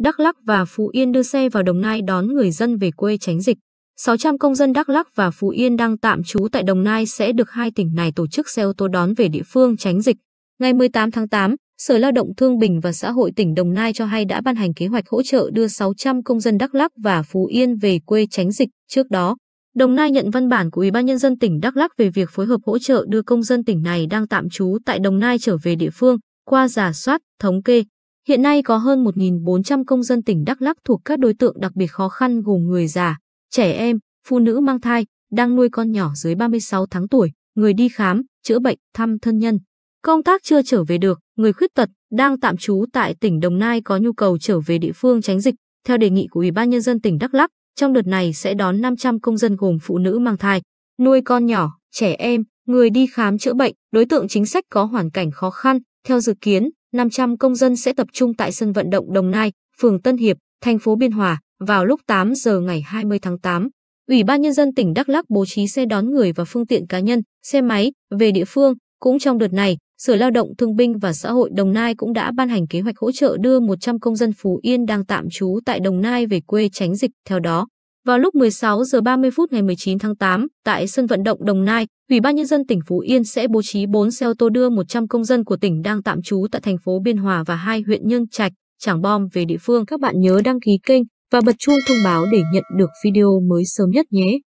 Đắk Lắc và Phú Yên đưa xe vào Đồng Nai đón người dân về quê tránh dịch. 600 công dân Đắk Lắc và Phú Yên đang tạm trú tại Đồng Nai sẽ được hai tỉnh này tổ chức xe ô tô đón về địa phương tránh dịch. Ngày 18 tháng 8, Sở Lao động Thương bình và Xã hội tỉnh Đồng Nai cho hay đã ban hành kế hoạch hỗ trợ đưa 600 công dân Đắk Lắc và Phú Yên về quê tránh dịch. Trước đó, Đồng Nai nhận văn bản của Ủy ban nhân dân tỉnh Đắk Lắc về việc phối hợp hỗ trợ đưa công dân tỉnh này đang tạm trú tại Đồng Nai trở về địa phương qua giả soát, thống kê Hiện nay có hơn 1.400 công dân tỉnh Đắk Lắk thuộc các đối tượng đặc biệt khó khăn gồm người già, trẻ em, phụ nữ mang thai, đang nuôi con nhỏ dưới 36 tháng tuổi, người đi khám, chữa bệnh, thăm thân nhân. Công tác chưa trở về được, người khuyết tật đang tạm trú tại tỉnh Đồng Nai có nhu cầu trở về địa phương tránh dịch. Theo đề nghị của Ủy ban nhân dân tỉnh Đắk Lắk, trong đợt này sẽ đón 500 công dân gồm phụ nữ mang thai, nuôi con nhỏ, trẻ em, người đi khám chữa bệnh, đối tượng chính sách có hoàn cảnh khó khăn. Theo dự kiến, 500 công dân sẽ tập trung tại sân vận động Đồng Nai, phường Tân Hiệp, thành phố Biên Hòa vào lúc 8 giờ ngày 20 tháng 8. Ủy ban nhân dân tỉnh Đắk Lắk bố trí xe đón người và phương tiện cá nhân, xe máy về địa phương. Cũng trong đợt này, Sở Lao động Thương binh và Xã hội Đồng Nai cũng đã ban hành kế hoạch hỗ trợ đưa 100 công dân Phú Yên đang tạm trú tại Đồng Nai về quê tránh dịch. Theo đó, vào lúc 16 giờ 30 phút ngày 19 tháng 8, tại sân vận động Đồng Nai, Ủy ban nhân dân tỉnh Phú Yên sẽ bố trí 4 xe ô tô đưa 100 công dân của tỉnh đang tạm trú tại thành phố Biên Hòa và hai huyện Nhân Trạch, Trảng Bom về địa phương. Các bạn nhớ đăng ký kênh và bật chuông thông báo để nhận được video mới sớm nhất nhé.